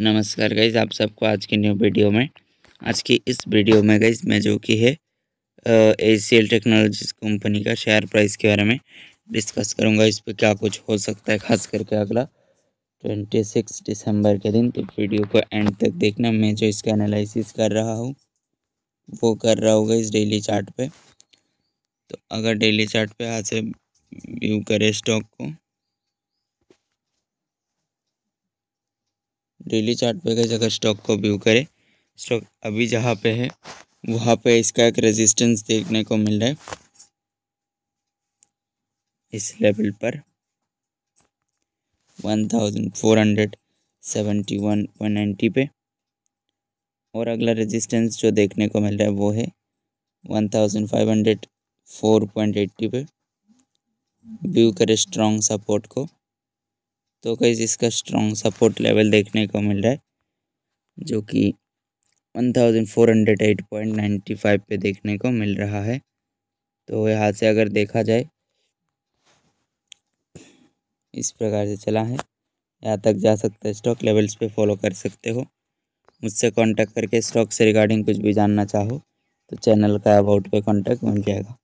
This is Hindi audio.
नमस्कार गाइज आप सबको आज की न्यू वीडियो में आज की इस वीडियो में गाइज मैं जो कि है A C L technology company का शेयर प्राइस के बारे में डिस्कस करूंगा इस पर क्या कुछ हो सकता है खास करके अगला ट्वेंटी सिक्स दिसंबर के दिन तो वीडियो को एंड तक देखना मैं जो इसका एनालिसिस कर रहा हूँ वो कर रहा होगा इस डेली चार्ट पे तो अगर डेली चार्ट पे हाथ से व्यू करें स्टॉक को डेली चार्ट पे गए अगर स्टॉक को व्यू करें स्टॉक अभी जहाँ पे है वहाँ पे इसका एक रेजिस्टेंस देखने को मिल रहा है इस लेवल पर one thousand four hundred seventy one one ninety पे और अगला रेजिस्टेंस जो देखने को मिल रहा है वो है one thousand five hundred four point eighty पे व्यू करें स्ट्रॉन्ग सपोर्ट को तो कहीं इसका स्ट्रॉन्ग सपोर्ट लेवल देखने को मिल रहा है जो कि 1408.95 पे देखने को मिल रहा है तो यहाँ से अगर देखा जाए इस प्रकार से चला है यहाँ तक जा सकता है स्टॉक लेवल्स पे फॉलो कर सकते हो मुझसे कांटेक्ट करके स्टॉक से रिगार्डिंग कुछ भी जानना चाहो तो चैनल का अबाउट पे कांटेक्ट मिल जाएगा